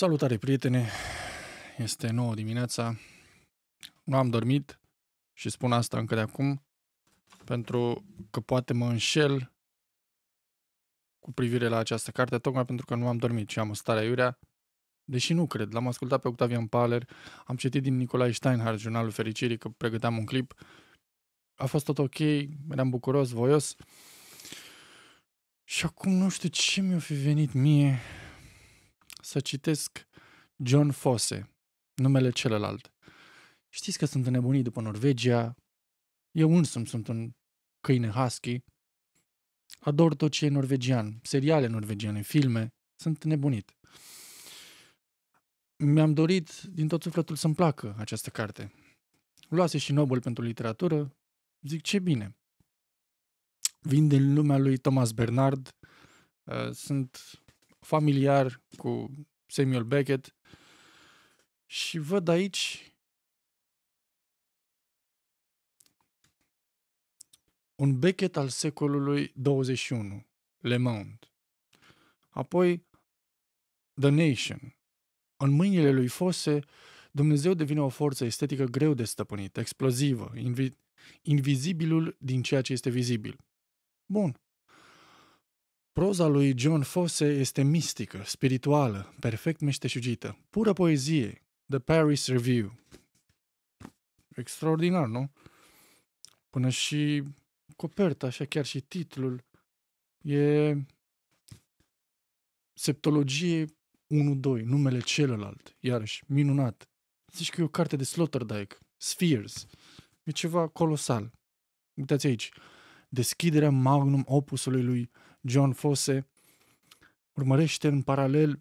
Salutare, prietene! Este nouă dimineața. Nu am dormit și spun asta încă de acum pentru că poate mă înșel cu privire la această carte, tocmai pentru că nu am dormit și am o stare aiurea, deși nu cred. L-am ascultat pe Octavian Paler, am citit din Nicolae Steinhardt Jurnalul Fericirii, că pregăteam un clip. A fost tot ok, eram bucuros, voios. Și acum nu știu ce mi-a fi venit mie să citesc John Fosse, numele celălalt. Știți că sunt înnebunit după Norvegia, eu însumi sunt un câine husky, ador tot ce e norvegian, seriale norvegiane, filme, sunt nebunit. Mi-am dorit din tot sufletul să-mi placă această carte. Luase și Nobel pentru literatură, zic ce bine. Vin din lumea lui Thomas Bernard, uh, sunt familiar cu Samuel Beckett și văd aici un Beckett al secolului 21, Le Monde. Apoi The Nation. În mâinile lui Fose, Dumnezeu devine o forță estetică greu de stăpânit, explozivă, invi- invizibilul din ceea ce este vizibil. Bun. Proza lui John Fosse este mistică, spirituală, perfect meșteșugită, pură poezie. The Paris Review. Extraordinar, nu? Până și coperta, așa chiar și titlul, e septologie 1-2, numele celălalt, iarăși, minunat. Zici că e o carte de Sloterdijk, Spheres. E ceva colosal. Uitați aici. Deschiderea magnum opusului lui John Fosse urmărește în paralel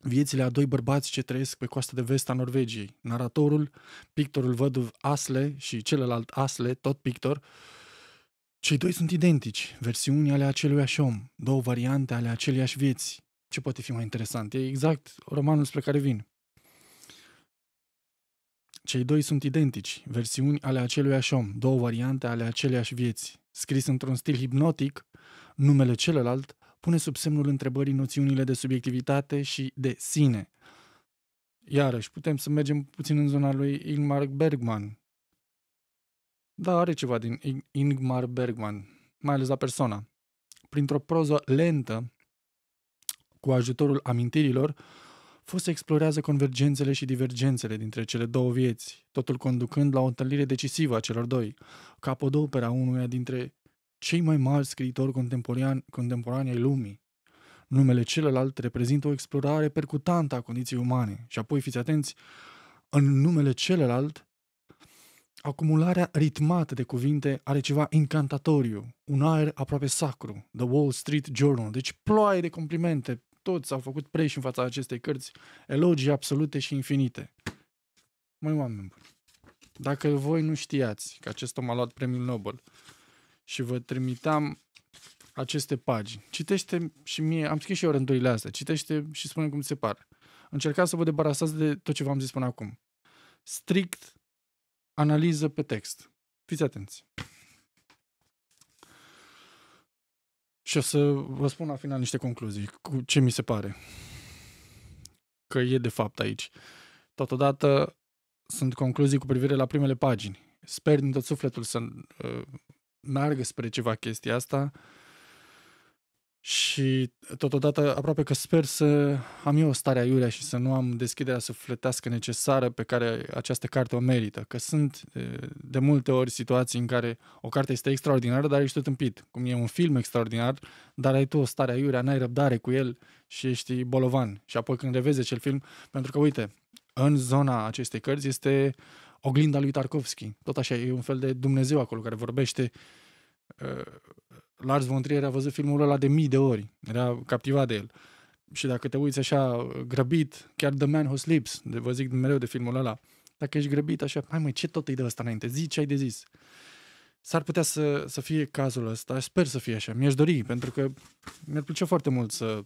viețile a doi bărbați ce trăiesc pe coasta de vest a Norvegiei. Naratorul, pictorul văduv Asle și celălalt Asle, tot pictor, cei doi sunt identici, versiuni ale aceluiași om, două variante ale aceleiași vieți. Ce poate fi mai interesant? E exact romanul spre care vin. Cei doi sunt identici, versiuni ale aceluiași om, două variante ale aceleași vieți. Scris într-un stil hipnotic, numele celălalt pune sub semnul întrebării noțiunile de subiectivitate și de sine. Iarăși, putem să mergem puțin în zona lui Ingmar Bergman. Da, are ceva din Ingmar Bergman, mai ales la persoana. Printr-o proză lentă, cu ajutorul amintirilor, să explorează convergențele și divergențele dintre cele două vieți, totul conducând la o întâlnire decisivă a celor doi, capodopera unuia dintre cei mai mari scriitori contemporani, contemporani ai lumii. Numele celălalt reprezintă o explorare percutantă a condiției umane și apoi, fiți atenți, în numele celălalt, acumularea ritmată de cuvinte are ceva incantatoriu, un aer aproape sacru, The Wall Street Journal, deci ploaie de complimente toți s-au făcut preș în fața acestei cărți, elogii absolute și infinite. Mai oameni buni, dacă voi nu știați că acest om a luat premiul Nobel și vă trimiteam aceste pagini, citește și mie, am scris și eu rândurile astea, citește și spune cum se pare. Încercați să vă debarasați de tot ce v-am zis până acum. Strict analiză pe text. Fiți atenți! Și o să vă spun la final niște concluzii cu ce mi se pare că e de fapt aici. Totodată sunt concluzii cu privire la primele pagini. Sper din tot sufletul să uh, meargă spre ceva chestia asta. Uh, și totodată aproape că sper să am eu stare aiurea și să nu am deschiderea sufletească necesară pe care această carte o merită. Că sunt de multe ori situații în care o carte este extraordinară, dar ești împit. Cum e un film extraordinar, dar ai tu o starea aiurea, n-ai răbdare cu el și ești bolovan. Și apoi când revezi acel film, pentru că uite, în zona acestei cărți este oglinda lui Tarkovski. Tot așa, e un fel de Dumnezeu acolo care vorbește Lars von Trier a văzut filmul ăla de mii de ori, era captivat de el. Și dacă te uiți așa grăbit, chiar The Man Who Sleeps, de vă zic mereu de filmul ăla, dacă ești grăbit așa, hai mai ce tot e de ăsta înainte, zi ce ai de zis. S-ar putea să, să fie cazul ăsta, sper să fie așa, mi-aș dori, pentru că mi-ar plăcea foarte mult să,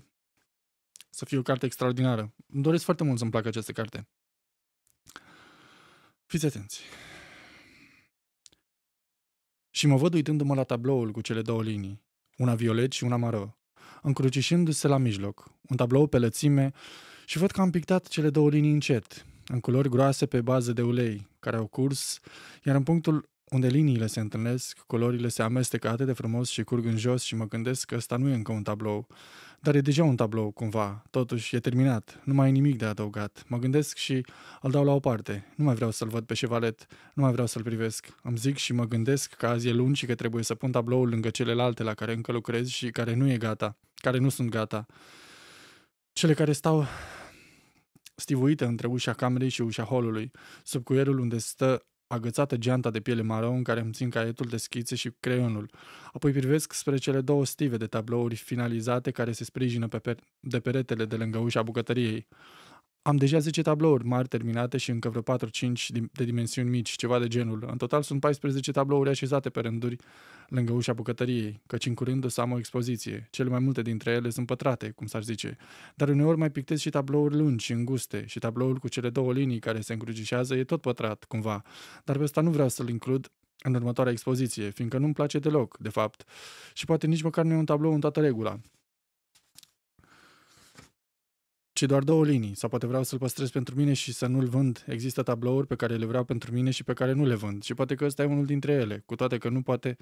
să fie o carte extraordinară. Îmi doresc foarte mult să-mi placă această carte. Fiți atenți! Și mă văd uitându-mă la tabloul cu cele două linii, una violet și una maro, încrucișându-se la mijloc, un tablou pe lățime și văd că am pictat cele două linii încet, în culori groase pe bază de ulei, care au curs, iar în punctul unde liniile se întâlnesc, culorile se amestecă atât de frumos și curg în jos și mă gândesc că ăsta nu e încă un tablou, dar e deja un tablou cumva, totuși e terminat, nu mai e nimic de adăugat. Mă gândesc și îl dau la o parte, nu mai vreau să-l văd pe șevalet, nu mai vreau să-l privesc. Îmi zic și mă gândesc că azi e luni și că trebuie să pun tabloul lângă celelalte la care încă lucrez și care nu e gata, care nu sunt gata. Cele care stau stivuite între ușa camerei și ușa holului, sub cuierul unde stă agățată geanta de piele maro în care îmi țin caietul de schițe și creionul. Apoi privesc spre cele două stive de tablouri finalizate care se sprijină pe per- de peretele de lângă ușa bucătăriei am deja 10 tablouri mari terminate și încă vreo 4-5 de dimensiuni mici, ceva de genul. În total sunt 14 tablouri așezate pe rânduri lângă ușa bucătăriei, căci în curând o să am o expoziție. Cele mai multe dintre ele sunt pătrate, cum s-ar zice, dar uneori mai pictez și tablouri lungi și înguste și tabloul cu cele două linii care se încrucișează e tot pătrat, cumva. Dar pe ăsta nu vreau să-l includ în următoarea expoziție, fiindcă nu-mi place deloc, de fapt, și poate nici măcar nu e un tablou în toată regula ci doar două linii. Sau poate vreau să-l păstrez pentru mine și să nu-l vând. Există tablouri pe care le vreau pentru mine și pe care nu le vând. Și poate că ăsta e unul dintre ele, cu toate că nu poate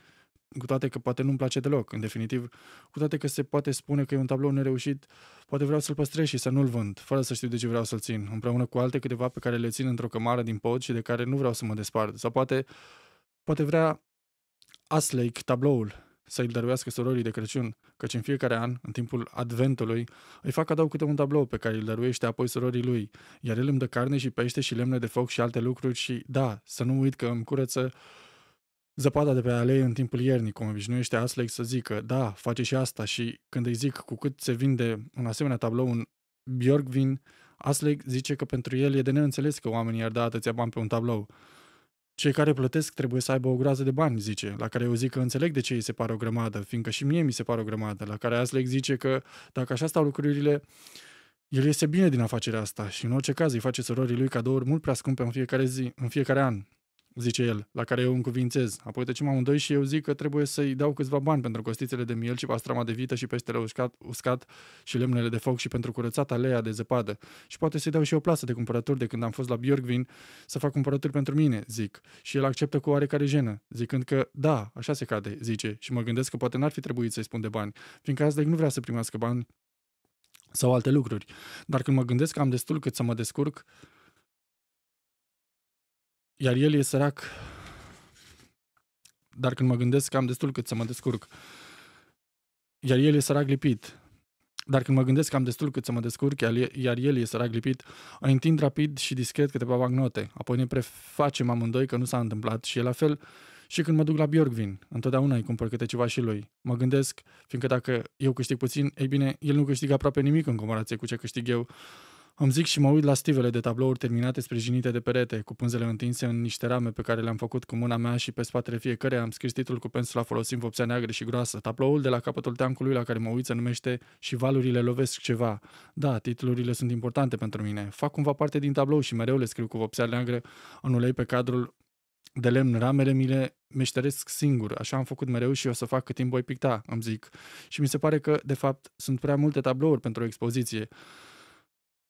cu toate că poate nu-mi place deloc, în definitiv, cu toate că se poate spune că e un tablou nereușit, poate vreau să-l păstrez și să nu-l vând, fără să știu de ce vreau să-l țin, împreună cu alte câteva pe care le țin într-o cămară din pod și de care nu vreau să mă despart. Sau poate, poate vrea Aslake tabloul, să-i dăruiască sororii de Crăciun, căci în fiecare an, în timpul adventului, îi fac cadou câte un tablou pe care îl dăruiește apoi sororii lui, iar el îmi dă carne și pește și lemne de foc și alte lucruri și, da, să nu uit că îmi curăță zăpada de pe alei în timpul iernii, cum obișnuiește Aslex să zică, da, face și asta și când îi zic cu cât se vinde un asemenea tablou un Bjorgvin, Aslex zice că pentru el e de neînțeles că oamenii ar da atâția bani pe un tablou. Cei care plătesc trebuie să aibă o groază de bani, zice, la care eu zic că înțeleg de ce îi se pare o grămadă, fiindcă și mie mi se pare o grămadă, la care Aslec zice că dacă așa stau lucrurile, el iese bine din afacerea asta și în orice caz îi face surorii lui cadouri mult prea scumpe în fiecare zi, în fiecare an zice el, la care eu încuvințez. Apoi tăcem amândoi și eu zic că trebuie să-i dau câțiva bani pentru costițele de miel și pastrama de vită și peștele uscat, uscat și lemnele de foc și pentru curățat leia de zăpadă. Și poate să-i dau și o plasă de cumpărături de când am fost la Björgvin să fac cumpărături pentru mine, zic. Și el acceptă cu oarecare jenă, zicând că da, așa se cade, zice. Și mă gândesc că poate n-ar fi trebuit să-i spun de bani, fiindcă azi nu vrea să primească bani sau alte lucruri. Dar când mă gândesc că am destul cât să mă descurc, iar el e sărac, dar când mă gândesc că am destul cât să mă descurc. Iar el e sărac lipit, dar când mă gândesc că am destul cât să mă descurc, iar el e sărac lipit, o întind rapid și discret câteva bagnote, apoi ne prefacem amândoi că nu s-a întâmplat și e la fel și când mă duc la Bjorkvin, întotdeauna îi cumpăr câte ceva și lui. Mă gândesc, fiindcă dacă eu câștig puțin, ei bine, el nu câștigă aproape nimic în comparație cu ce câștig eu, îmi zic și mă uit la stivele de tablouri terminate sprijinite de perete, cu pânzele întinse în niște rame pe care le-am făcut cu mâna mea și pe spatele fiecare am scris titlul cu pensula folosind vopsea neagră și groasă. Tabloul de la capătul teancului la care mă uit se numește Și valurile lovesc ceva. Da, titlurile sunt importante pentru mine. Fac cumva parte din tablou și mereu le scriu cu vopsea neagră în ulei pe cadrul de lemn ramele mi le meșteresc singur, așa am făcut mereu și o să fac cât timp voi picta, îmi zic. Și mi se pare că, de fapt, sunt prea multe tablouri pentru o expoziție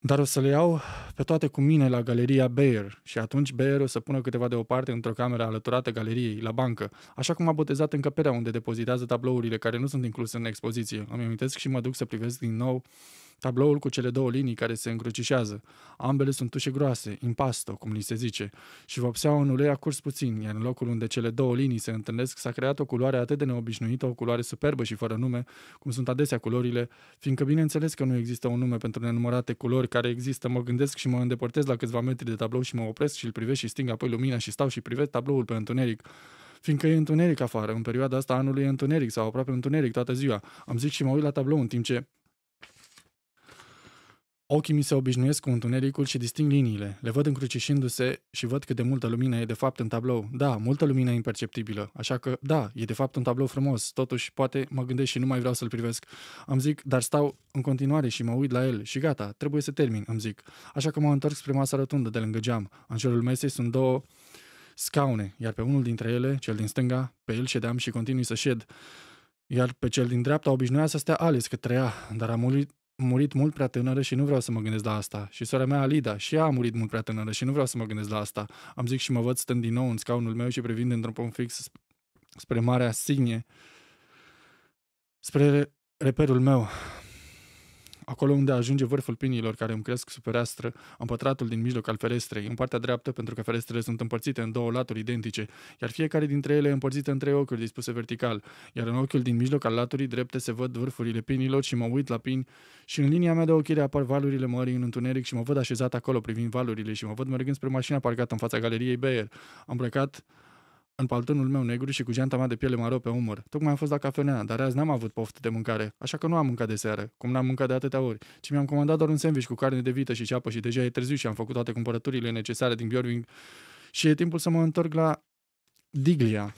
dar o să le iau pe toate cu mine la galeria Bayer și atunci Bayer o să pună câteva deoparte într-o cameră alăturată galeriei, la bancă, așa cum a botezat încăperea unde depozitează tablourile care nu sunt incluse în expoziție. Îmi amintesc și mă duc să privesc din nou Tabloul cu cele două linii care se încrucișează. Ambele sunt ușe groase, impasto, cum li se zice, și vopseaua în ulei a curs puțin, iar în locul unde cele două linii se întâlnesc s-a creat o culoare atât de neobișnuită, o culoare superbă și fără nume, cum sunt adesea culorile, fiindcă bineînțeles că nu există un nume pentru nenumărate culori care există, mă gândesc și mă îndepărtez la câțiva metri de tablou și mă opresc și îl privesc și sting apoi lumina și stau și privesc tabloul pe întuneric fiindcă e întuneric afară. În perioada asta anului e întuneric sau aproape întuneric toată ziua. Am zis și mă uit la tablou în timp ce Ochii mi se obișnuiesc cu întunericul și disting liniile. Le văd încrucișindu-se și văd cât de multă lumină e de fapt în tablou. Da, multă lumină imperceptibilă. Așa că, da, e de fapt un tablou frumos. Totuși, poate mă gândesc și nu mai vreau să-l privesc. Am zic, dar stau în continuare și mă uit la el și gata, trebuie să termin, Am zic. Așa că mă întorc spre masa rotundă de lângă geam. În jurul mesei sunt două scaune, iar pe unul dintre ele, cel din stânga, pe el ședeam și continui să șed. Iar pe cel din dreapta obișnuia să stea Alice, că trăia, dar a murit murit mult prea tânără și nu vreau să mă gândesc la asta. Și sora mea, Alida, și ea a murit mult prea tânără și nu vreau să mă gândesc la asta. Am zic și mă văd stând din nou în scaunul meu și privind într-un pom fix spre Marea Signe, spre reperul meu, acolo unde ajunge vârful pinilor care îmi cresc sub fereastră, am pătratul din mijloc al ferestrei, în partea dreaptă, pentru că ferestrele sunt împărțite în două laturi identice, iar fiecare dintre ele e împărțită în trei ochiuri dispuse vertical, iar în ochiul din mijloc al laturii drepte se văd vârfurile pinilor și mă uit la pini și în linia mea de ochire apar valurile mării în întuneric și mă văd așezat acolo privind valurile și mă văd mergând spre mașina parcată în fața galeriei Bayer. Am plecat în paltonul meu negru și cu geanta mea de piele maro pe umăr. Tocmai am fost la cafenea, dar azi n-am avut poftă de mâncare, așa că nu am mâncat de seară, cum n-am mâncat de atâtea ori, ci mi-am comandat doar un sandwich cu carne de vită și ceapă și deja e târziu și am făcut toate cumpărăturile necesare din Bjorving și e timpul să mă întorc la Diglia,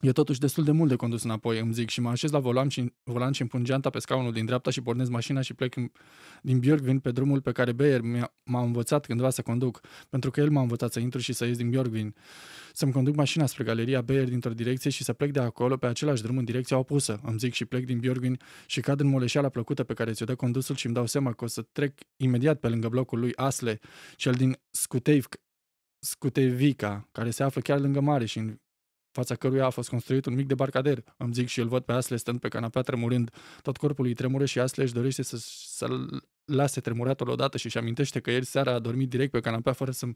E totuși destul de mult de condus înapoi, îmi zic, și mă așez la volan și, volan și îmi pun geanta pe scaunul din dreapta și pornesc mașina și plec din Björkvin pe drumul pe care Beyer m-a învățat cândva să conduc, pentru că el m-a învățat să intru și să ies din Björkvin. Să-mi conduc mașina spre galeria Beyer dintr-o direcție și să plec de acolo pe același drum în direcția opusă, îmi zic și plec din Björkvin și cad în moleșeala plăcută pe care ți-o dă condusul și îmi dau seama că o să trec imediat pe lângă blocul lui Asle, cel din Scuteivc, Scutevica, care se află chiar lângă mare și în fața căruia a fost construit un mic debarcader. Îmi zic și îl văd pe Asle stând pe canapea tremurând. Tot corpul îi tremură și Asle își dorește să, să-l lase tremuratul odată și își amintește că ieri seara a dormit direct pe canapea fără să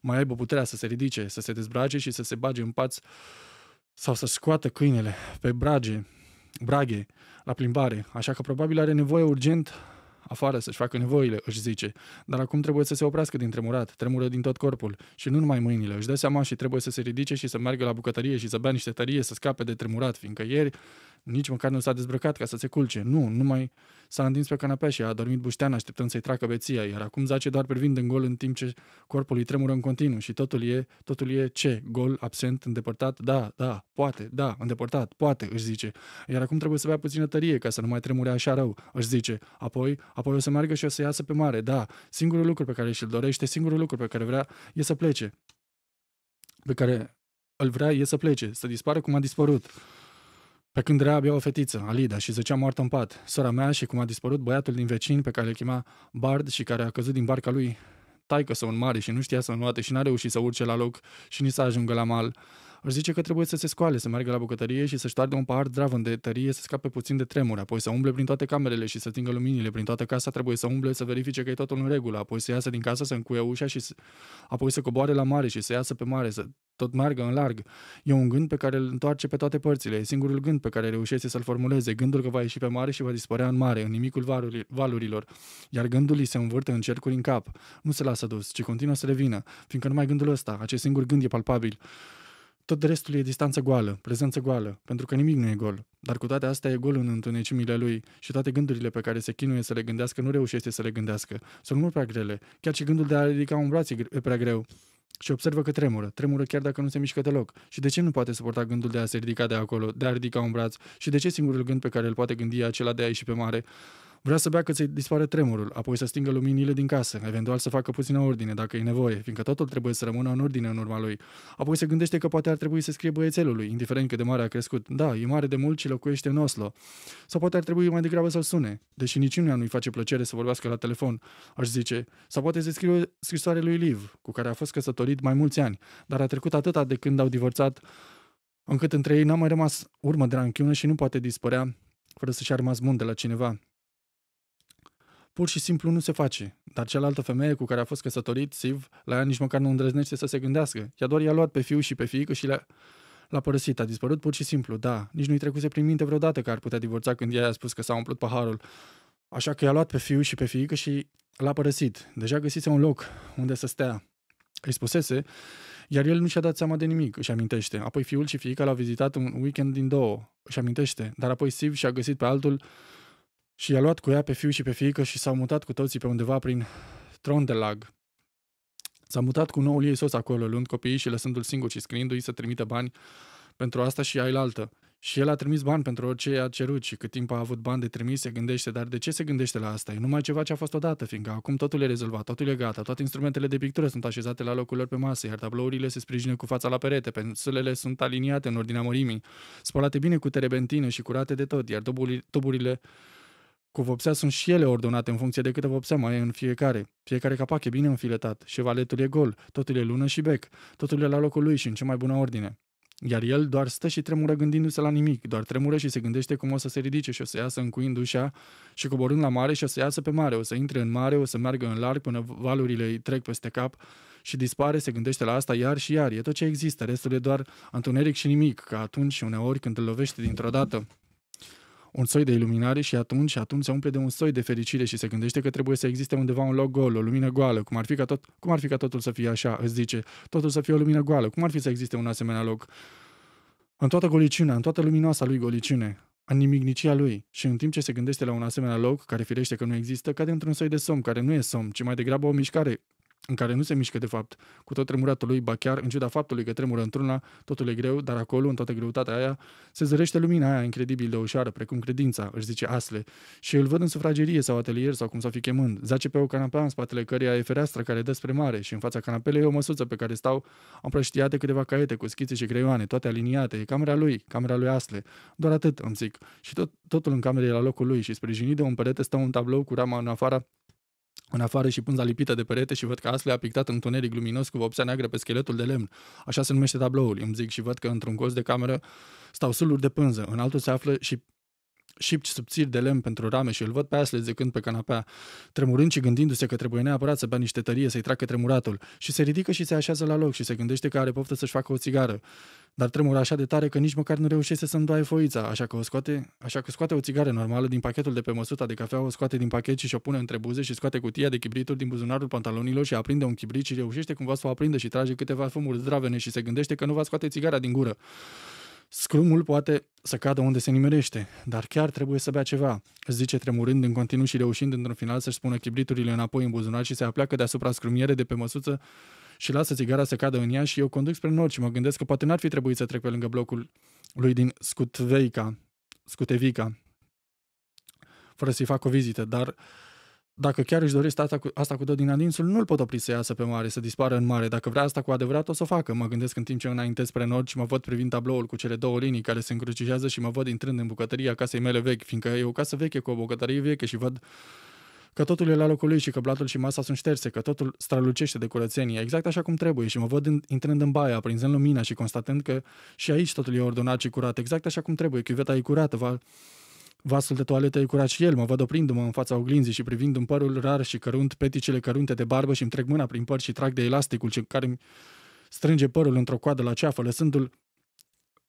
mai aibă puterea să se ridice, să se dezbrace și să se bage în pați sau să scoată câinele pe brage, brage la plimbare, așa că probabil are nevoie urgent afară să-și facă nevoile, își zice. Dar acum trebuie să se oprească din tremurat, tremură din tot corpul și nu numai mâinile, își dă seama și trebuie să se ridice și să meargă la bucătărie și să bea niște tărie, să scape de tremurat, fiindcă ieri nici măcar nu s-a dezbrăcat ca să se culce. Nu, mai s-a întins pe canapea și a dormit buștean așteptând să-i tracă beția, iar acum zace doar privind în gol în timp ce corpul îi tremură în continuu și totul e, totul e ce? Gol, absent, îndepărtat? Da, da, poate, da, îndepărtat, poate, își zice. Iar acum trebuie să bea puțină tărie ca să nu mai tremure așa rău, își zice. Apoi, apoi o să meargă și o să iasă pe mare, da. Singurul lucru pe care și-l dorește, singurul lucru pe care vrea e să plece. Pe care îl vrea e să plece, să dispară cum a dispărut. Pe când era abia o fetiță, Alida, și zăcea moartă în pat, sora mea și cum a dispărut băiatul din vecin pe care îl chema Bard și care a căzut din barca lui, taică să un mare și nu știa să nuate și n-a reușit să urce la loc și nici să ajungă la mal își zice că trebuie să se scoale, să meargă la bucătărie și să-și de un pahar draven de tărie, să scape puțin de tremur, apoi să umble prin toate camerele și să stingă luminile prin toată casa, trebuie să umble, să verifice că e totul în regulă, apoi să iasă din casă, să încuie ușa și să... apoi să coboare la mare și să iasă pe mare, să tot meargă în larg. E un gând pe care îl întoarce pe toate părțile, e singurul gând pe care reușește să-l formuleze, gândul că va ieși pe mare și va dispărea în mare, în nimicul valurilor, iar gândul îi se învârte în cercuri în cap. Nu se lasă dus, ci continuă să revină, fiindcă numai gândul ăsta, acest singur gând e palpabil tot restul e distanță goală, prezență goală, pentru că nimic nu e gol. Dar cu toate astea e gol în întunecimile lui și toate gândurile pe care se chinuie să le gândească nu reușește să le gândească. Sunt mult prea grele. Chiar și gândul de a ridica un braț e prea greu. Și observă că tremură, tremură chiar dacă nu se mișcă deloc. Și de ce nu poate suporta gândul de a se ridica de acolo, de a ridica un braț? Și de ce singurul gând pe care îl poate gândi e acela de a ieși pe mare? Vrea să bea că ți dispare tremurul, apoi să stingă luminile din casă, eventual să facă puțină ordine dacă e nevoie, fiindcă totul trebuie să rămână în ordine în urma lui. Apoi se gândește că poate ar trebui să scrie băiețelului, indiferent cât de mare a crescut. Da, e mare de mult și locuiește în Oslo. Sau poate ar trebui mai degrabă să-l sune, deși niciunul nu-i face plăcere să vorbească la telefon, aș zice. Sau poate să scrie scrisoare lui Liv, cu care a fost căsătorit mai mulți ani, dar a trecut atâta de când au divorțat încât între ei n-a mai rămas urmă de ranchiună și nu poate dispărea fără să-și a rămas bun de la cineva pur și simplu nu se face. Dar cealaltă femeie cu care a fost căsătorit, Siv, la ea nici măcar nu îndrăznește să se gândească. Ea doar i-a luat pe fiu și pe fiică și le-a l-a părăsit, a dispărut pur și simplu, da. Nici nu-i trecuse prin minte vreodată că ar putea divorța când ea i-a spus că s-a umplut paharul. Așa că i-a luat pe fiu și pe fiică și l-a părăsit. Deja găsise un loc unde să stea. Îi spusese, iar el nu și-a dat seama de nimic, își amintește. Apoi fiul și fiica l-au vizitat un weekend din două, își amintește. Dar apoi Siv și-a găsit pe altul și i-a luat cu ea pe fiu și pe fiică și s-au mutat cu toții pe undeva prin Trondelag. S-a mutat cu noul ei sos acolo, luând copiii și lăsându-l singur și scriindu-i să trimită bani pentru asta și ailaltă. Și el a trimis bani pentru orice i-a cerut și cât timp a avut bani de trimis se gândește, dar de ce se gândește la asta? E numai ceva ce a fost odată, fiindcă acum totul e rezolvat, totul e gata, toate instrumentele de pictură sunt așezate la locul lor pe masă, iar tablourile se sprijină cu fața la perete, pensulele sunt aliniate în ordinea mărimii, spălate bine cu terebentină și curate de tot, iar tuburile, tuburile cu vopsea sunt și ele ordonate în funcție de câtă vopsea mai e în fiecare. Fiecare capac e bine înfiletat, șevaletul e gol, totul e lună și bec, totul e la locul lui și în cea mai bună ordine. Iar el doar stă și tremură gândindu-se la nimic, doar tremură și se gândește cum o să se ridice și o să iasă încuind ușa și coborând la mare și o să iasă pe mare, o să intre în mare, o să meargă în larg până valurile îi trec peste cap și dispare, se gândește la asta iar și iar, e tot ce există, restul e doar întuneric și nimic, ca atunci uneori când îl lovește dintr-o dată un soi de iluminare și atunci, atunci se umple de un soi de fericire și se gândește că trebuie să existe undeva un loc gol, o lumină goală, cum ar fi ca, tot, cum ar fi ca totul să fie așa, îți zice, totul să fie o lumină goală, cum ar fi să existe un asemenea loc? În toată goliciunea, în toată luminoasa lui goliciune, în nimicnicia lui și în timp ce se gândește la un asemenea loc, care firește că nu există, cade într-un soi de somn, care nu e somn, ci mai degrabă o mișcare în care nu se mișcă de fapt, cu tot tremuratul lui, ba chiar în ciuda faptului că tremură într-una, totul e greu, dar acolo, în toată greutatea aia, se zărește lumina aia incredibil de ușoară, precum credința, își zice Asle, și îl văd în sufragerie sau atelier sau cum s-o fi chemând. Zace pe o canapea în spatele căreia e fereastră care dă spre mare și în fața canapelei e o măsuță pe care stau împrăștiate câteva caiete cu schițe și creioane, toate aliniate. E camera lui, camera lui Asle. Doar atât, îmi zic. Și tot, totul în camera e la locul lui și sprijinit de un perete stă un tablou cu rama în afara în afară și pânza lipită de perete și văd că Asle a pictat tuneric luminos cu vopsea neagră pe scheletul de lemn. Așa se numește tabloul, îmi zic, și văd că într-un colț de cameră stau suluri de pânză, în altul se află și șipci subțiri de lemn pentru rame și îl văd pe Asle zicând pe canapea, tremurând și gândindu-se că trebuie neapărat să bea niște tărie să-i tracă tremuratul și se ridică și se așează la loc și se gândește că are poftă să-și facă o țigară. Dar tremură așa de tare că nici măcar nu reușește să îndoaie foița, așa că, o scoate, așa că scoate o țigară normală din pachetul de pe măsuta de cafea, o scoate din pachet și și-o pune între buze și scoate cutia de chibrituri din buzunarul pantalonilor și aprinde un chibrit și reușește cumva să o aprinde și trage câteva fumuri zdravene și se gândește că nu va scoate țigara din gură. Scrumul poate să cadă unde se nimerește, dar chiar trebuie să bea ceva, își zice tremurând în continuu și reușind într-un final să-și spună chibriturile înapoi în buzunar și se apleacă deasupra scrumiere de pe măsuță și lasă țigara să cadă în ea și eu conduc spre nord și mă gândesc că poate n-ar fi trebuit să trec pe lângă blocul lui din Scutveica, Scutevica, fără să-i fac o vizită, dar dacă chiar își dorește asta cu, asta cu tot din adinsul, nu-l pot opri să iasă pe mare, să dispară în mare. Dacă vrea asta cu adevărat, o să o facă. Mă gândesc în timp ce înaintez spre nord și mă văd privind tabloul cu cele două linii care se încrucișează și mă văd intrând în bucătăria casei mele vechi, fiindcă e o casă veche cu o bucătărie veche și văd că totul e la locul lui și că blatul și masa sunt șterse, că totul stralucește de curățenie, exact așa cum trebuie și mă văd intrând în baia, prinzând lumina și constatând că și aici totul e ordonat și curat, exact așa cum trebuie, cuveta e curată, va Vasul de toaletă e curat și el, mă văd oprindu-mă în fața oglinzii și privind un părul rar și cărunt peticele cărunte de barbă și îmi trec mâna prin păr și trag de elasticul ce care îmi strânge părul într-o coadă la ceafă, lăsându-l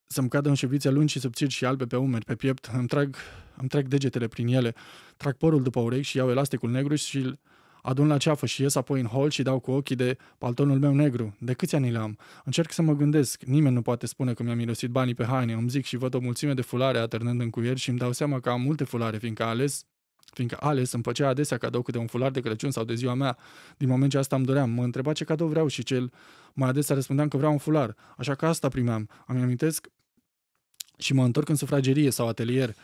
să-mi cadă în șevițe lungi și subțiri și albe pe umeri, pe piept, îmi trag, îmi trag degetele prin ele, trag părul după urechi și iau elasticul negru și îl adun la ceafă și ies apoi în hol și dau cu ochii de paltonul meu negru. De câți ani l-am? Încerc să mă gândesc. Nimeni nu poate spune că mi-am mirosit banii pe haine. Îmi zic și văd o mulțime de fulare atârnând în cuier și îmi dau seama că am multe fulare, fiindcă ales fiindcă Ales îmi făcea adesea cadou câte un fular de Crăciun sau de ziua mea. Din moment ce asta îmi doream, mă întreba ce cadou vreau și cel mai adesea răspundeam că vreau un fular. Așa că asta primeam. Îmi amintesc și mă întorc în sufragerie sau atelier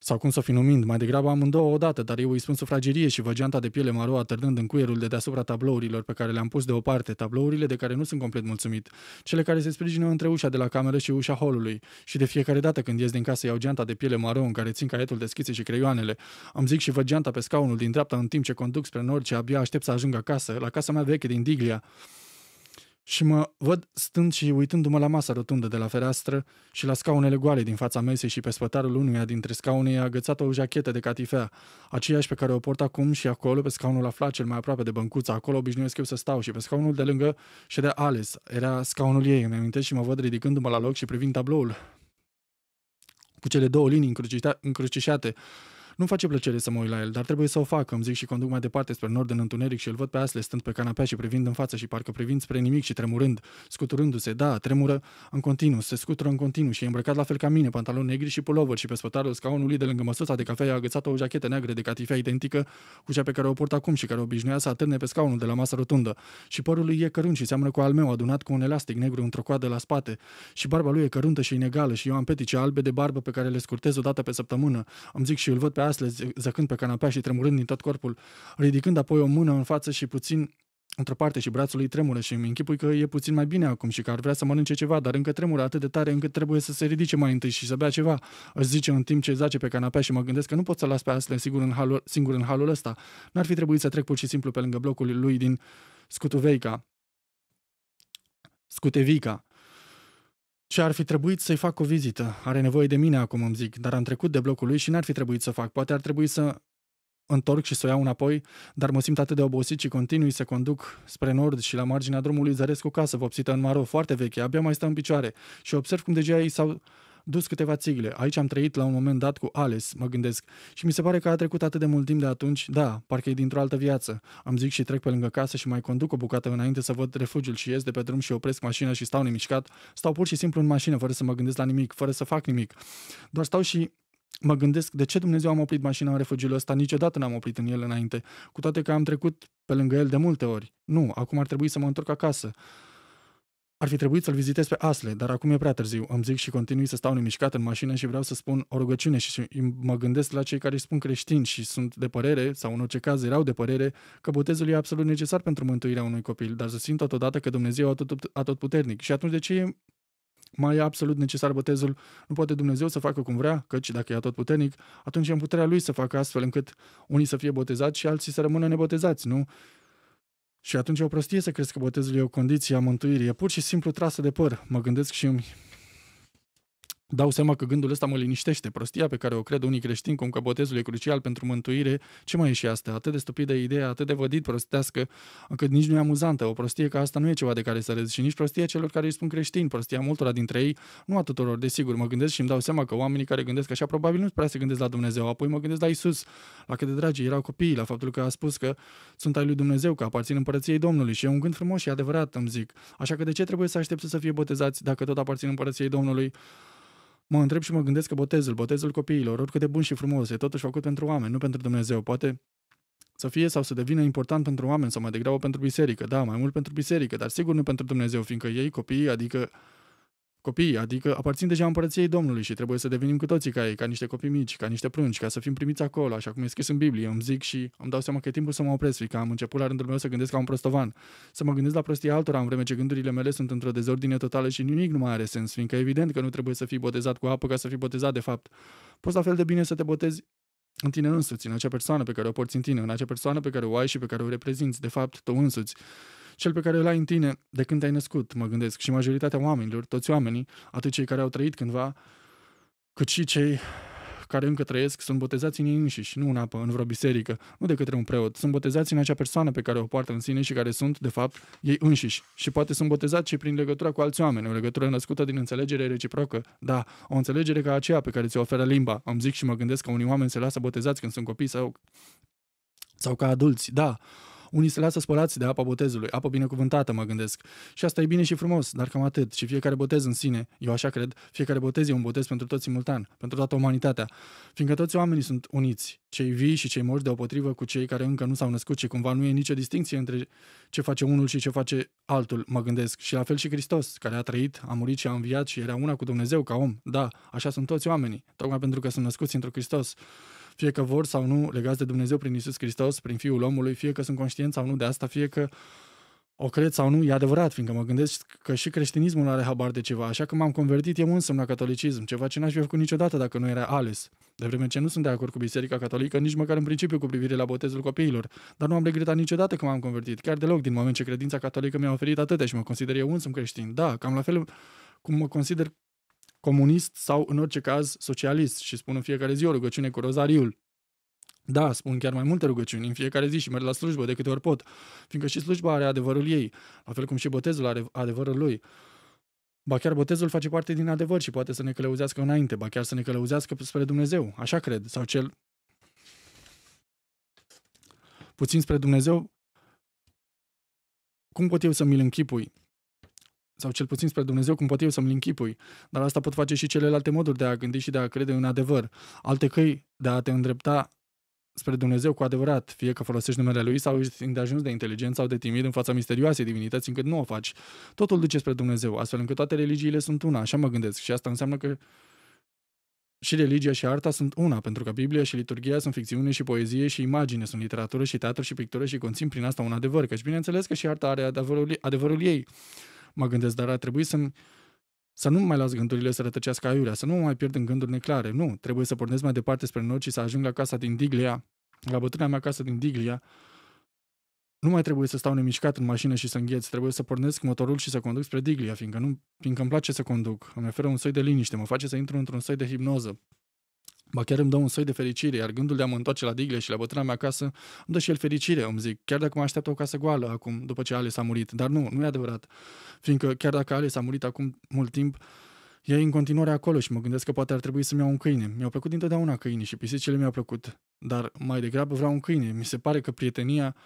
sau cum să o fi numind, mai degrabă amândouă odată, dar eu îi spun sufragerie și văgeanta de piele maro atârnând în cuierul de deasupra tablourilor pe care le-am pus deoparte, tablourile de care nu sunt complet mulțumit, cele care se sprijină între ușa de la cameră și ușa holului și de fiecare dată când ies din casă iau geanta de piele maro în care țin caietul de și creioanele. Am zic și văgeanta pe scaunul din dreapta în timp ce conduc spre nord și abia aștept să ajung acasă, la casa mea veche din Diglia și mă văd stând și uitându-mă la masa rotundă de la fereastră și la scaunele goale din fața mesei și pe spătarul unuia dintre scaune e agățată o jachetă de catifea, aceeași pe care o port acum și acolo, pe scaunul aflat cel mai aproape de băncuța, acolo obișnuiesc eu să stau și pe scaunul de lângă ședea Ales, era scaunul ei, îmi amintesc și mă văd ridicându-mă la loc și privind tabloul cu cele două linii încrucișate nu-mi face plăcere să mă uit la el, dar trebuie să o fac, îmi zic și conduc mai departe spre nord în întuneric și îl văd pe Asle stând pe canapea și privind în față și parcă privind spre nimic și tremurând, scuturându-se, da, tremură în continuu, se scutură în continuu și e îmbrăcat la fel ca mine, pantaloni negri și pulover și pe spătarul scaunului de lângă măsuța de cafea a agățat o jachetă neagră de catifea identică cu cea pe care o port acum și care obișnuia să atârne pe scaunul de la masă rotundă. Și părul lui e cărunt și seamănă cu al meu, adunat cu un elastic negru într-o coadă la spate. Și barba lui e căruntă și inegală și eu am petice albe de barbă pe care le scurtez o dată pe săptămână. Îmi zic și îl văd pe brațele, zăcând pe canapea și tremurând din tot corpul, ridicând apoi o mână în față și puțin într-o parte și brațul îi tremură și îmi închipui că e puțin mai bine acum și că ar vrea să mănânce ceva, dar încă tremură atât de tare încât trebuie să se ridice mai întâi și să bea ceva. Își zice în timp ce zace pe canapea și mă gândesc că nu pot să las pe Aslan singur în halul, singur în halul ăsta. N-ar fi trebuit să trec pur și simplu pe lângă blocul lui din Scutuveica. Scutevica. Și ar fi trebuit să-i fac o vizită. Are nevoie de mine acum, îmi zic, dar am trecut de blocul lui și n-ar fi trebuit să fac. Poate ar trebui să întorc și să o iau înapoi, dar mă simt atât de obosit și continui să conduc spre nord și la marginea drumului zăresc o casă vopsită în maro foarte veche, abia mai stă în picioare și observ cum deja ei s-au dus câteva țigle. Aici am trăit la un moment dat cu Ales, mă gândesc. Și mi se pare că a trecut atât de mult timp de atunci, da, parcă e dintr-o altă viață. Am zic și trec pe lângă casă și mai conduc o bucată înainte să văd refugiul și ies de pe drum și opresc mașina și stau nemișcat. Stau pur și simplu în mașină, fără să mă gândesc la nimic, fără să fac nimic. Doar stau și mă gândesc de ce Dumnezeu am oprit mașina în refugiul ăsta, niciodată n-am oprit în el înainte, cu toate că am trecut pe lângă el de multe ori. Nu, acum ar trebui să mă întorc acasă. Ar fi trebuit să-l vizitez pe Asle, dar acum e prea târziu. Îmi zic și continui să stau nemișcat în mașină și vreau să spun o rugăciune și mă gândesc la cei care îi spun creștini și sunt de părere, sau în orice caz erau de părere, că botezul e absolut necesar pentru mântuirea unui copil, dar să simt totodată că Dumnezeu e puternic Și atunci de ce e mai e absolut necesar botezul, nu poate Dumnezeu să facă cum vrea, căci dacă e puternic, atunci e în puterea Lui să facă astfel încât unii să fie botezați și alții să rămână nebotezați, nu? Și atunci o prostie să crezi că botezul e o condiție a mântuirii, e pur și simplu trasă de păr. Mă gândesc și îmi Dau seama că gândul ăsta mă liniștește. Prostia pe care o cred unii creștini, cum că botezul e crucial pentru mântuire, ce mai e și asta? Atât de stupidă idee, atât de vădit prostească, încât nici nu e amuzantă. O prostie ca asta nu e ceva de care să râzi și nici prostia celor care îi spun creștini, prostia multora dintre ei, nu a tuturor, desigur. Mă gândesc și îmi dau seama că oamenii care gândesc așa probabil nu prea se gândesc la Dumnezeu. Apoi mă gândesc la Isus, la cât de dragi erau copiii, la faptul că a spus că sunt ai lui Dumnezeu, că aparțin împărăției Domnului și e un gând frumos și adevărat, îmi zic. Așa că de ce trebuie să aștept să fie botezați dacă tot aparțin împărăției Domnului? mă întreb și mă gândesc că botezul, botezul copiilor, oricât de bun și frumos, e totuși făcut pentru oameni, nu pentru Dumnezeu. Poate să fie sau să devină important pentru oameni sau mai degrabă pentru biserică. Da, mai mult pentru biserică, dar sigur nu pentru Dumnezeu, fiindcă ei, copiii, adică copii, adică aparțin deja împărăției Domnului și trebuie să devenim cu toții ca ei, ca niște copii mici, ca niște prunci, ca să fim primiți acolo, așa cum e scris în Biblie. Îmi zic și îmi dau seama că e timpul să mă opresc, fiindcă am început la rândul meu să gândesc ca un prostovan, să mă gândesc la prostia altora, în vreme ce gândurile mele sunt într-o dezordine totală și nimic nu mai are sens, fiindcă evident că nu trebuie să fii botezat cu apă ca să fii botezat de fapt. Poți la fel de bine să te botezi în tine însuți, în acea persoană pe care o porți în tine, în acea persoană pe care o ai și pe care o reprezinți, de fapt, tu însuți cel pe care îl ai în tine de când te-ai născut, mă gândesc, și majoritatea oamenilor, toți oamenii, atât cei care au trăit cândva, cât și cei care încă trăiesc sunt botezați în ei înșiși, nu în apă, în vreo biserică, nu de către un preot. Sunt botezați în acea persoană pe care o poartă în sine și care sunt, de fapt, ei înșiși. Și poate sunt botezați și prin legătura cu alți oameni, o legătură născută din înțelegere reciprocă. Da, o înțelegere ca aceea pe care ți-o oferă limba. Am zic și mă gândesc că unii oameni se lasă botezați când sunt copii sau sau ca adulți, da, unii se lasă spălați de apa botezului, apă binecuvântată, mă gândesc. Și asta e bine și frumos, dar cam atât. Și fiecare botez în sine, eu așa cred, fiecare botez e un botez pentru toți simultan, pentru toată umanitatea. Fiindcă toți oamenii sunt uniți, cei vii și cei morți deopotrivă cu cei care încă nu s-au născut și cumva nu e nicio distinție între ce face unul și ce face altul, mă gândesc. Și la fel și Hristos, care a trăit, a murit și a înviat și era una cu Dumnezeu ca om. Da, așa sunt toți oamenii, tocmai pentru că sunt născuți într-un Hristos fie că vor sau nu legați de Dumnezeu prin Isus Hristos, prin Fiul omului, fie că sunt conștient sau nu de asta, fie că o cred sau nu, e adevărat, fiindcă mă gândesc că și creștinismul are habar de ceva, așa că m-am convertit eu însă la catolicism, ceva ce n-aș fi făcut niciodată dacă nu era ales. De vreme ce nu sunt de acord cu Biserica Catolică, nici măcar în principiu cu privire la botezul copiilor, dar nu am regretat niciodată că m-am convertit, chiar deloc din moment ce credința catolică mi-a oferit atâtea și mă consider eu însă creștin. Da, cam la fel cum mă consider comunist sau, în orice caz, socialist și spun în fiecare zi o rugăciune cu rozariul. Da, spun chiar mai multe rugăciuni în fiecare zi și merg la slujbă de câte ori pot, fiindcă și slujba are adevărul ei, la fel cum și botezul are adevărul lui. Ba chiar botezul face parte din adevăr și poate să ne călăuzească înainte, ba chiar să ne călăuzească spre Dumnezeu, așa cred, sau cel puțin spre Dumnezeu. Cum pot eu să mi-l închipui? sau cel puțin spre Dumnezeu, cum pot eu să-mi închipui. Dar asta pot face și celelalte moduri de a gândi și de a crede în adevăr. Alte căi de a te îndrepta spre Dumnezeu cu adevărat, fie că folosești numele Lui sau ești ajuns de inteligent sau de timid în fața misterioasei divinități încât nu o faci. Totul duce spre Dumnezeu, astfel încât toate religiile sunt una, așa mă gândesc. Și asta înseamnă că și religia și arta sunt una, pentru că Biblia și liturgia sunt ficțiune și poezie și imagine, sunt literatură și teatru și pictură și conțin prin asta un adevăr, căci bineînțeles că și arta are adevărul, adevărul ei mă gândesc, dar ar trebui să să nu mai las gândurile să rătăcească aiurea, să nu mă mai pierd în gânduri neclare. Nu, trebuie să pornesc mai departe spre noi și să ajung la casa din Diglia, la bătrâna mea casă din Diglia. Nu mai trebuie să stau nemișcat în mașină și să îngheț, trebuie să pornesc motorul și să conduc spre Diglia, fiindcă, nu, fiindcă îmi place să conduc. Îmi oferă un soi de liniște, mă face să intru într-un soi de hipnoză. Ba chiar îmi dă un soi de fericire, iar gândul de a mă întoarce la digle și la bătrâna mea acasă îmi dă și el fericire, îmi zic, chiar dacă mă așteaptă o casă goală acum, după ce Alice a murit. Dar nu, nu e adevărat, fiindcă chiar dacă Alice a murit acum mult timp, ea e în continuare acolo și mă gândesc că poate ar trebui să-mi iau un câine. Mi-au plăcut întotdeauna câinii și pisicile mi-au plăcut, dar mai degrabă vreau un câine. Mi se pare că prietenia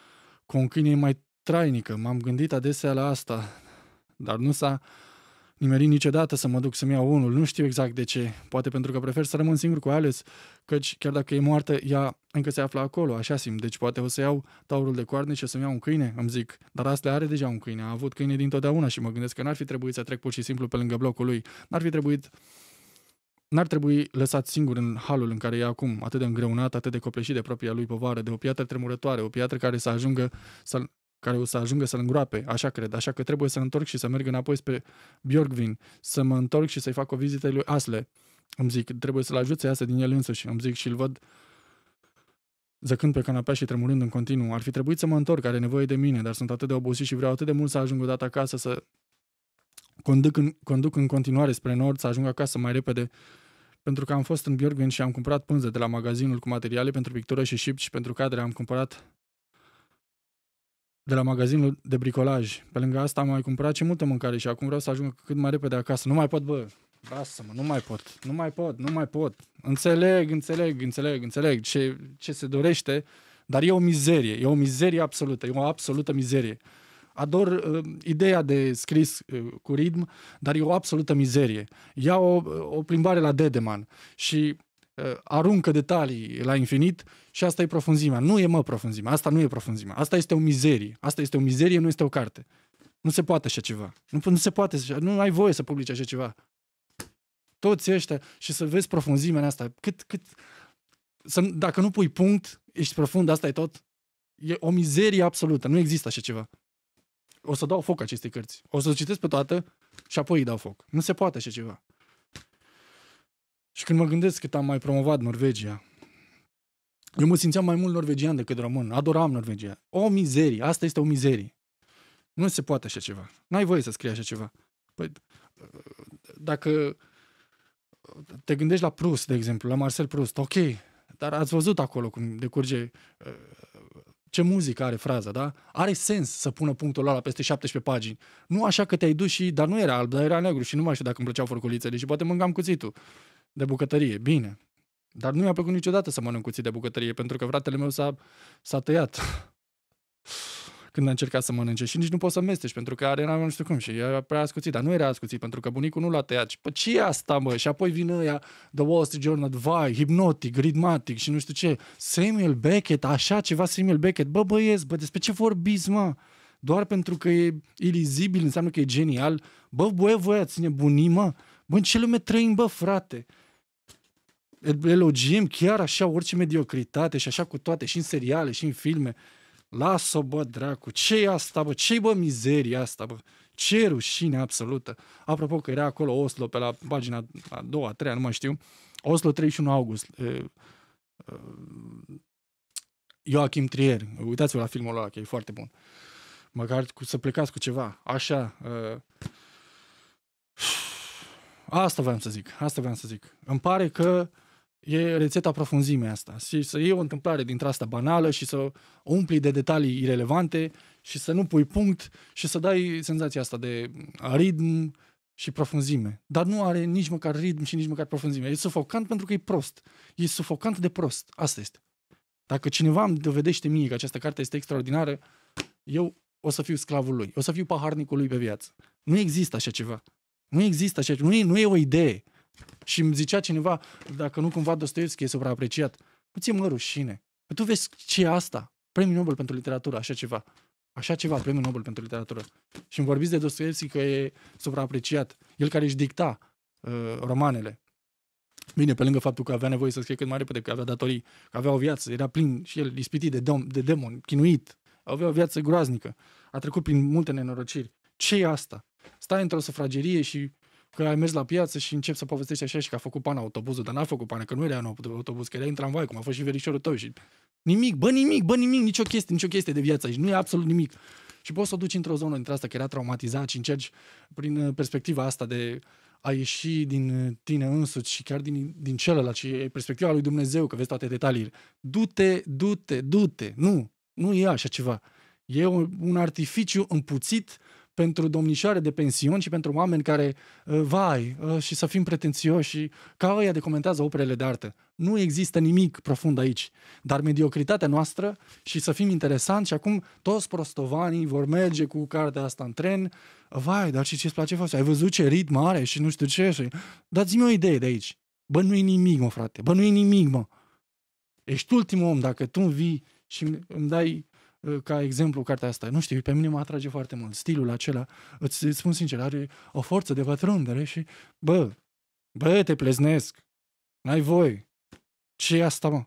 cu un câine e mai trainică. M-am gândit adesea la asta, dar nu s-a nimerit niciodată să mă duc să-mi iau unul. Nu știu exact de ce. Poate pentru că prefer să rămân singur cu Alice, căci chiar dacă e moartă, ea încă se află acolo, așa simt. Deci poate o să iau taurul de coarne și o să-mi iau un câine, îmi zic. Dar asta are deja un câine, a avut câine dintotdeauna și mă gândesc că n-ar fi trebuit să trec pur și simplu pe lângă blocul lui. N-ar fi trebuit N-ar trebui lăsat singur în halul în care e acum, atât de îngreunat, atât de copleșit de propria lui povară, de o piatră tremurătoare, o piatră care să ajungă să care o să ajungă să-l îngroape, așa cred, așa că trebuie să întorc și să merg înapoi spre Björkvin, să mă întorc și să-i fac o vizită lui Asle. Îmi zic, trebuie să-l ajut să iasă din el însuși, îmi zic și îl văd zăcând pe canapea și tremurând în continuu. Ar fi trebuit să mă întorc, are nevoie de mine, dar sunt atât de obosit și vreau atât de mult să ajung odată acasă, să conduc în, conduc în continuare spre nord, să ajung acasă mai repede, pentru că am fost în Björgen și am cumpărat pânză de la magazinul cu materiale pentru pictură și șipci, pentru cadre am cumpărat de la magazinul de bricolaj. Pe lângă asta am mai cumpărat și multă mâncare și acum vreau să ajung cât mai repede acasă. Nu mai pot, bă, lasă-mă, nu mai pot, nu mai pot, nu mai pot. Înțeleg, înțeleg, înțeleg, înțeleg ce, ce se dorește, dar e o mizerie, e o mizerie absolută, e o absolută mizerie. Ador uh, ideea de scris uh, cu ritm, dar e o absolută mizerie. Ia o, o plimbare la Dedeman și Uh, aruncă detalii la infinit și asta e profunzimea. Nu e mă profunzimea, asta nu e profunzimea. Asta este o mizerie. Asta este o mizerie, nu este o carte. Nu se poate așa ceva. Nu, nu se poate, nu ai voie să publici așa ceva. Toți ăștia și să vezi profunzimea asta. Cât, cât, să, dacă nu pui punct, ești profund, asta e tot. E o mizerie absolută, nu există așa ceva. O să dau foc acestei cărți. O să o citesc pe toată și apoi îi dau foc. Nu se poate așa ceva. Și când mă gândesc cât am mai promovat Norvegia, eu mă simțeam mai mult norvegian decât român. Adoram Norvegia. O mizerie. Asta este o mizerie. Nu se poate așa ceva. N-ai voie să scrii așa ceva. Păi, dacă te gândești la Prus, de exemplu, la Marcel Prus, ok, dar ați văzut acolo cum decurge ce muzică are fraza, da? Are sens să pună punctul ăla peste 17 pagini. Nu așa că te-ai dus și, dar nu era alb, dar era negru și nu mai știu dacă îmi plăceau furculițele și poate mâncam cuțitul de bucătărie. Bine. Dar nu mi-a plăcut niciodată să mănânc cuții de bucătărie, pentru că fratele meu s-a, s-a tăiat când a încercat să mănânce și nici nu poți să mesteci pentru că are nu știu cum și era prea ascuțit, dar nu era ascuțit pentru că bunicul nu l-a tăiat. Și, păi ce asta, mă? Și apoi vine ăia The Wall Street Journal, vai, hipnotic, ritmatic și nu știu ce. Samuel Beckett, așa ceva Samuel Beckett. Bă, băieți, bă, despre ce vorbiți, mă? Doar pentru că e ilizibil înseamnă că e genial. Bă, băie, voi ați nebunii, mă? Bă, în ce lume trăim, bă, frate? elogiem chiar așa orice mediocritate și așa cu toate, și în seriale, și în filme. Lasă-o, bă, dracu, ce e asta, bă, ce bă, mizeria asta, bă, ce rușine absolută. Apropo că era acolo Oslo, pe la pagina a doua, a treia, nu mai știu, Oslo 31 august, e, Joachim Trier, uitați-vă la filmul ăla, că e foarte bun. Măcar cu, să plecați cu ceva, așa, e, Asta vreau să zic, asta vreau să zic. Îmi pare că e rețeta profunzimei asta. Și să iei o întâmplare dintre asta banală și să o umpli de detalii irelevante și să nu pui punct și să dai senzația asta de ritm și profunzime. Dar nu are nici măcar ritm și nici măcar profunzime. E sufocant pentru că e prost. E sufocant de prost. Asta este. Dacă cineva îmi dovedește mie că această carte este extraordinară, eu o să fiu sclavul lui, o să fiu paharnicul lui pe viață. Nu există așa ceva. Nu există așa ceva. Nu e, nu e o idee. Și îmi zicea cineva, dacă nu cumva Dostoevski e supraapreciat, nu ți mă rușine. Că tu vezi ce e asta? Premiul Nobel pentru literatură, așa ceva. Așa ceva, premiul Nobel pentru literatură. Și îmi vorbiți de Dostoevski că e supraapreciat. El care își dicta uh, romanele. Bine, pe lângă faptul că avea nevoie să scrie cât mai repede, că avea datorii, că avea o viață, era plin și el ispitit de, dom- de demon, chinuit, avea o viață groaznică, a trecut prin multe nenorociri. ce e asta? Stai într-o sufragerie și Că ai mers la piață și încep să povestești așa și că a făcut pana autobuzul, dar n-a făcut pana, că nu era în autobuz, că era în tramvai, cum a fost și verișorul tău și nimic, bă, nimic, bă, nimic, nicio chestie, nicio chestie de viață aici, nu e absolut nimic. Și poți să o duci într-o zonă dintre asta, că era traumatizat și încerci prin uh, perspectiva asta de a ieși din uh, tine însuți și chiar din, din celălalt și perspectiva lui Dumnezeu, că vezi toate detaliile. Du-te, du-te, du-te. Nu, nu e așa ceva. E un, un artificiu împuțit pentru domnișoare de pensiuni și pentru oameni care, uh, vai, uh, și să fim pretențioși și ca ăia de comentează operele de artă. Nu există nimic profund aici, dar mediocritatea noastră și să fim interesanți și acum toți prostovanii vor merge cu cartea asta în tren, vai, dar și ce-ți place față? Ai văzut ce ritm are și nu știu ce? Și... Dați-mi o idee de aici. Bă, nu e nimic, mă, frate. Bă, nu e nimic, mă. Ești ultimul om dacă tu vii și îmi dai Uh, ca exemplu cartea asta. Nu știu, pe mine mă atrage foarte mult. Stilul acela, îți, îți spun sincer, are o forță de pătrundere și, bă, bă, te pleznesc. N-ai voi. ce e asta, mă?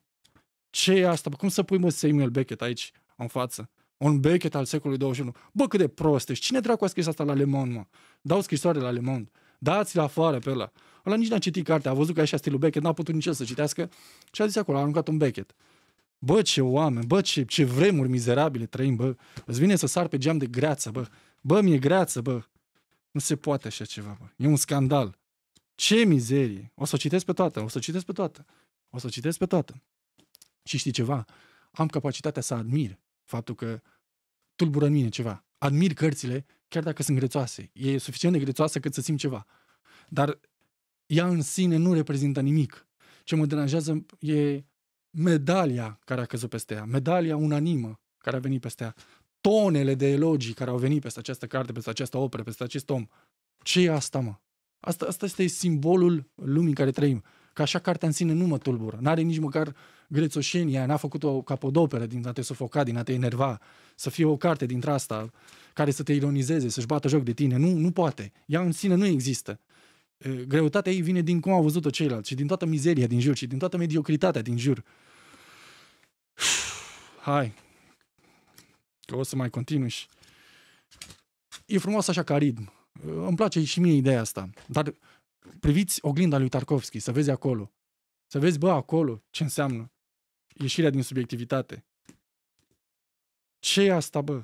ce e asta? Bă, cum să pui, mă, Samuel Beckett aici, în față? Un Beckett al secolului 21. Bă, cât de prost ești. Cine dracu a scris asta la Le Monde, mă? Dau scrisoare la Le Monde. Dați-l afară pe ăla. Ăla nici n-a citit cartea, a văzut că așa stilul Beckett, n-a putut nici să citească și a zis acolo, a aruncat un Beckett. Bă, ce oameni, bă, ce, ce vremuri mizerabile trăim, bă. Îți vine să sar pe geam de greață, bă. Bă, mi-e greață, bă. Nu se poate așa ceva, bă. E un scandal. Ce mizerie! O să o citesc pe toată, o să o citesc pe toată, o să o citesc pe toată. Și știi ceva? Am capacitatea să admir faptul că tulbură în mine ceva. Admir cărțile, chiar dacă sunt grețoase. E suficient de grețoasă cât să simt ceva. Dar ea în sine nu reprezintă nimic. Ce mă deranjează e medalia care a căzut peste ea, medalia unanimă care a venit peste ea, tonele de elogii care au venit peste această carte, peste această operă, peste acest om. Ce e asta, mă? Asta, asta este simbolul lumii în care trăim. Că așa cartea în sine nu mă tulbură. N-are nici măcar grețoșenia, n-a făcut o capodoperă din a te sufoca, din a te enerva. Să fie o carte dintre asta care să te ironizeze, să-și bată joc de tine. Nu, nu poate. Ea în sine nu există. Greutatea ei vine din cum au văzut-o ceilalți și din toată mizeria din jur și din toată mediocritatea din jur hai, că o să mai continui și... E frumos așa ca ritm. Îmi place și mie ideea asta. Dar priviți oglinda lui Tarkovski, să vezi acolo. Să vezi, bă, acolo ce înseamnă ieșirea din subiectivitate. Ce e asta, bă?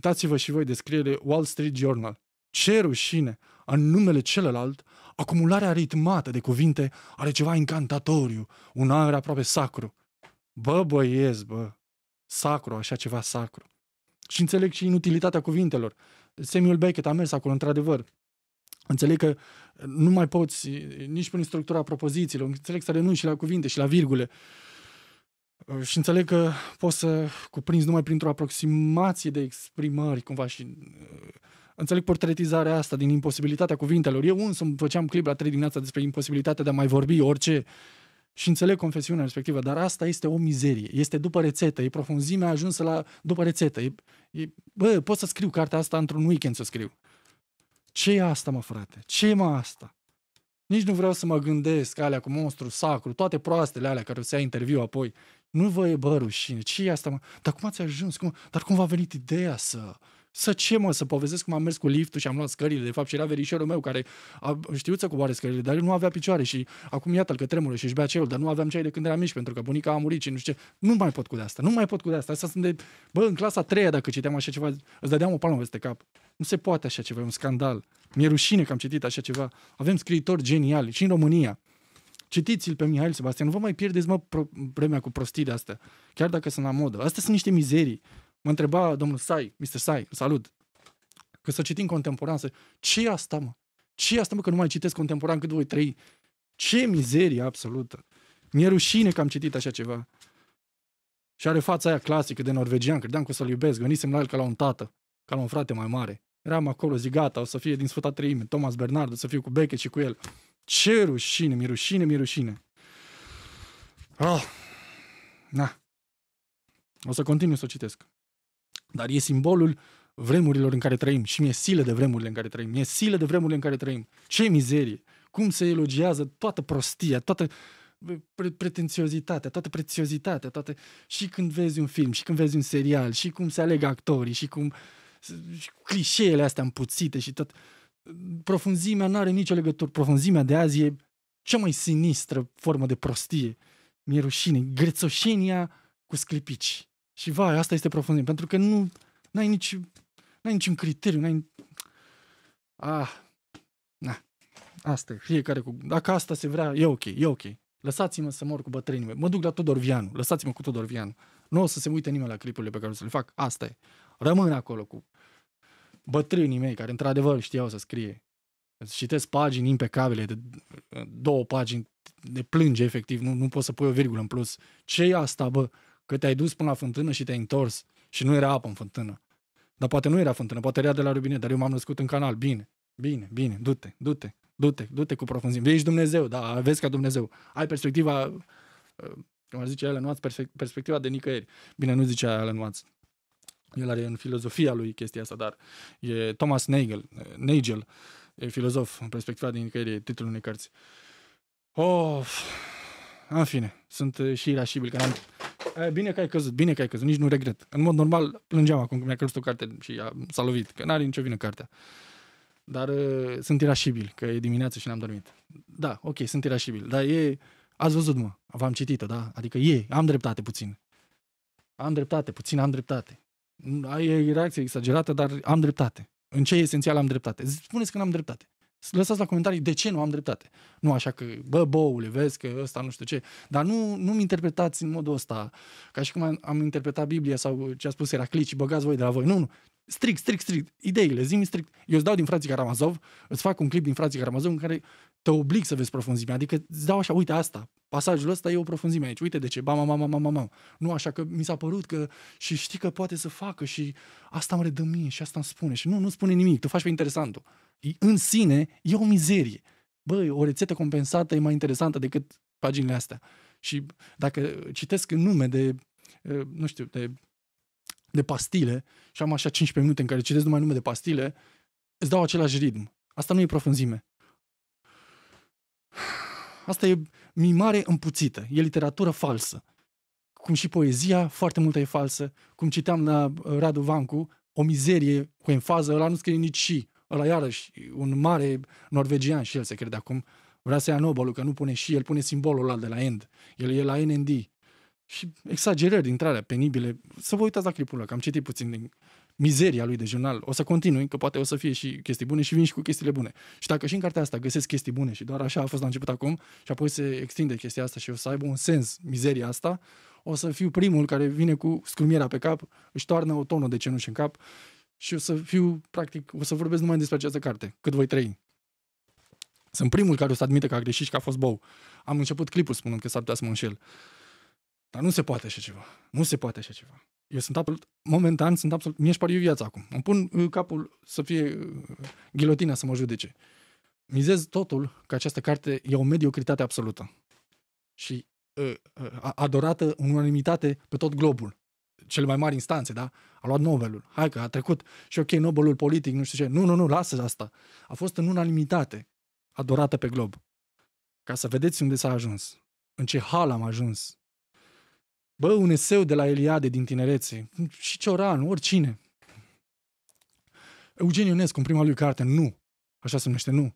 Dați-vă și voi descriere Wall Street Journal. Ce rușine! În numele celălalt Acumularea ritmată de cuvinte are ceva incantatoriu, un aer aproape sacru. Bă, băiez, bă, sacru, așa ceva sacru. Și înțeleg și inutilitatea cuvintelor. Samuel Beckett a mers acolo, într-adevăr. Înțeleg că nu mai poți, nici prin structura propozițiilor, înțeleg să renunți și la cuvinte și la virgule. Și înțeleg că poți să cuprinzi numai printr-o aproximație de exprimări, cumva, și înțeleg portretizarea asta din imposibilitatea cuvintelor. Eu însă făceam clip la 3 dimineața despre imposibilitatea de a mai vorbi orice și înțeleg confesiunea respectivă, dar asta este o mizerie. Este după rețetă, e profunzimea ajunsă la după rețetă. E, e, bă, pot să scriu cartea asta într-un weekend să scriu. Ce e asta, mă, frate? Ce e, mă, asta? Nici nu vreau să mă gândesc alea cu monstru sacru, toate proastele alea care o să ia interviu apoi. Nu vă e bă rușine, ce e asta, mă? Dar cum ați ajuns? Cum... Dar cum v-a venit ideea să... Să ce mă, să povestesc cum am mers cu liftul și am luat scările. De fapt, și era verișorul meu care a știut să coboare scările, dar el nu avea picioare și acum iată-l că tremură și își bea ceul, dar nu aveam ceai de când eram mici pentru că bunica a murit și nu știu ce. Nu mai pot cu de asta, nu mai pot cu de asta. Asta sunt de, bă, în clasa 3 dacă citeam așa ceva, îți dădeam o palmă peste cap. Nu se poate așa ceva, e un scandal. Mi-e rușine că am citit așa ceva. Avem scriitori geniali și în România. Citiți-l pe Mihail Sebastian, nu vă mai pierdeți, mă, pro- vremea cu prostii de astea, chiar dacă sunt la modă. Astea sunt niște mizerii. Mă întreba domnul Sai, Mr. Sai, salut, că să citim contemporan, să... ce asta, mă? ce asta, mă, că nu mai citesc contemporan cât voi trăi? Ce mizerie absolută! Mi-e rușine că am citit așa ceva. Și are fața aia clasică de norvegian, credeam că o să-l iubesc, gândisem la el ca la un tată, ca la un frate mai mare. Eram acolo, zi gata, o să fie din sfâta Treime, Thomas Bernard, o să fiu cu Beckett și cu el. Ce rușine, mi e rușine, mi rușine. Oh. Na. O să continui să o citesc. Dar e simbolul vremurilor în care trăim și mi-e silă de vremurile în care trăim. Mi-e silă de vremurile în care trăim. Ce mizerie! Cum se elogiază toată prostia, toată pretențiozitatea, toată prețiozitatea, toată... și când vezi un film, și când vezi un serial, și cum se aleg actorii, și cum și clișeele astea împuțite și tot. Profunzimea nu are nicio legătură. Profunzimea de azi e cea mai sinistră formă de prostie. Mi-e rușine. Grețoșenia cu sclipici. Și vai, asta este profunzime, pentru că nu ai nici, n-ai niciun criteriu, n-ai... Ah, na, asta e, fiecare cu... Dacă asta se vrea, e ok, e ok. Lăsați-mă să mor cu bătrânii mei. Mă duc la Tudor Vianu, lăsați-mă cu Tudor Vianu. Nu o să se uite nimeni la clipurile pe care o să le fac, asta e. Rămân acolo cu bătrânii mei, care într-adevăr știau să scrie. Citesc pagini impecabile, de două pagini de plânge, efectiv, nu, nu poți să pui o virgulă în plus. ce asta, bă? că te-ai dus până la fântână și te-ai întors și nu era apă în fântână. Dar poate nu era fântână, poate era de la robinet, dar eu m-am născut în canal. Bine, bine, bine, du-te, du-te, du-te, du-te cu profunzime. Ești Dumnezeu, da, vezi ca Dumnezeu. Ai perspectiva, uh, cum ar zice Alan Watts, perspectiva de nicăieri. Bine, nu zicea Alan Watts. El are în filozofia lui chestia asta, dar e Thomas Nagel, Nagel e filozof, în perspectiva de nicăieri, e titlul unei cărți. Of, în fine, sunt uh, și irașibil că n-am, E, bine că ai căzut, bine că ai căzut, nici nu regret. În mod normal plângeam acum că mi-a căzut o carte și s-a lovit, că n-are nicio vină cartea. Dar e, sunt irașibil, că e dimineață și n-am dormit. Da, ok, sunt irașibil, dar e... Ați văzut, mă, v-am citit-o, da? Adică e, am dreptate puțin. Am dreptate, puțin am dreptate. ai reacție exagerată, dar am dreptate. În ce e esențial am dreptate? Spuneți că n-am dreptate. Lăsați la comentarii de ce nu am dreptate. Nu așa că, bă, boule, vezi că ăsta nu știu ce. Dar nu, nu-mi interpretați în modul ăsta, ca și cum am, am interpretat Biblia sau ce a spus Heraclit și băgați voi de la voi. Nu, nu. Strict, strict, strict. Ideile, zi strict. Eu îți dau din frații Karamazov, îți fac un clip din frații Karamazov în care te oblig să vezi profunzimea, adică îți dau așa, uite asta, pasajul ăsta e o profunzime aici, uite de ce, bam, bam, bam, bam, bam, nu așa că mi s-a părut că și știi că poate să facă și asta îmi redă mie și asta îmi spune și nu, nu spune nimic, tu faci pe interesantul. În sine e o mizerie. Băi, o rețetă compensată e mai interesantă decât paginile astea. Și dacă citesc nume de, nu știu, de, de pastile și am așa 15 minute în care citesc numai nume de pastile, îți dau același ritm. Asta nu e profunzime. Asta e mimare împuțită, e literatură falsă. Cum și poezia, foarte multă e falsă. Cum citeam la uh, Radu Vancu, o mizerie cu enfază, ăla nu scrie nici și. Ăla iarăși, un mare norvegian și el se crede acum, vrea să ia Nobelul, că nu pune și, el pune simbolul ăla de la end. El e la NND. Și exagerări dintre alea penibile. Să vă uitați la clipul ăla, că am citit puțin din mizeria lui de jurnal. O să continui, că poate o să fie și chestii bune și vin și cu chestiile bune. Și dacă și în cartea asta găsesc chestii bune și doar așa a fost la început acum și apoi se extinde chestia asta și o să aibă un sens mizeria asta, o să fiu primul care vine cu scrumiera pe cap, își toarnă o tonă de cenușă în cap și o să fiu, practic, o să vorbesc numai despre această carte, cât voi trăi. Sunt primul care o să admite că a greșit și că a fost bou. Am început clipul spunând că s-ar putea să mă înșel. Dar nu se poate așa ceva. Nu se poate așa ceva. Eu sunt absolut, momentan sunt absolut, mi e pariu viața acum. Îmi pun uh, capul să fie uh, ghilotina să mă judece. Mizez totul că această carte e o mediocritate absolută și uh, uh, adorată în unanimitate pe tot globul. Cele mai mari instanțe, da? A luat Nobelul. Hai că a trecut și ok, Nobelul politic, nu știu ce. Nu, nu, nu, lasă asta. A fost în unanimitate adorată pe glob. Ca să vedeți unde s-a ajuns. În ce hal am ajuns Bă, un eseu de la Eliade din tinerețe. Și Cioran, oricine. Eugen Ionescu, în prima lui carte, nu. Așa se numește, nu.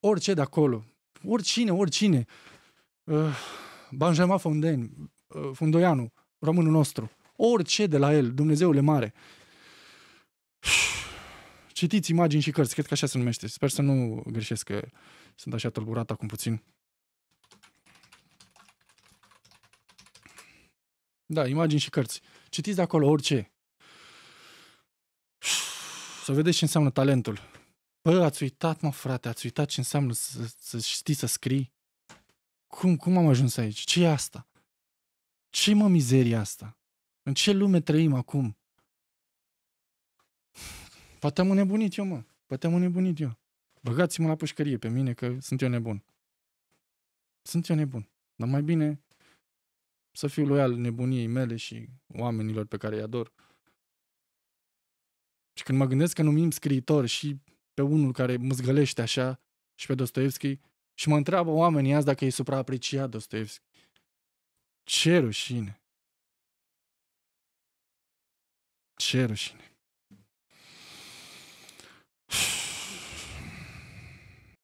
Orice de acolo. Oricine, oricine. Uh, Benjamin Fonden, uh, Fundoianu, românul nostru. Orice de la el, Dumnezeule mare. Citiți imagini și cărți, cred că așa se numește. Sper să nu greșesc că sunt așa tulburat acum puțin. Da, imagini și cărți. Citiți de acolo orice. Să vedeți ce înseamnă talentul. Bă, ați uitat, mă, frate, ați uitat ce înseamnă să, să știi să scrii? Cum, cum am ajuns aici? ce e asta? ce mă, mizeria asta? În ce lume trăim acum? Poate am nebunit eu, mă. Poate am nebunit eu. Băgați-mă la pușcărie pe mine că sunt eu nebun. Sunt eu nebun. Dar mai bine să fiu loial nebuniei mele și oamenilor pe care îi ador. Și când mă gândesc că numim scriitor și pe unul care mă zgălește așa și pe Dostoevski și mă întreabă oamenii azi dacă e supraapreciat Dostoevski. Ce rușine! Ce rușine!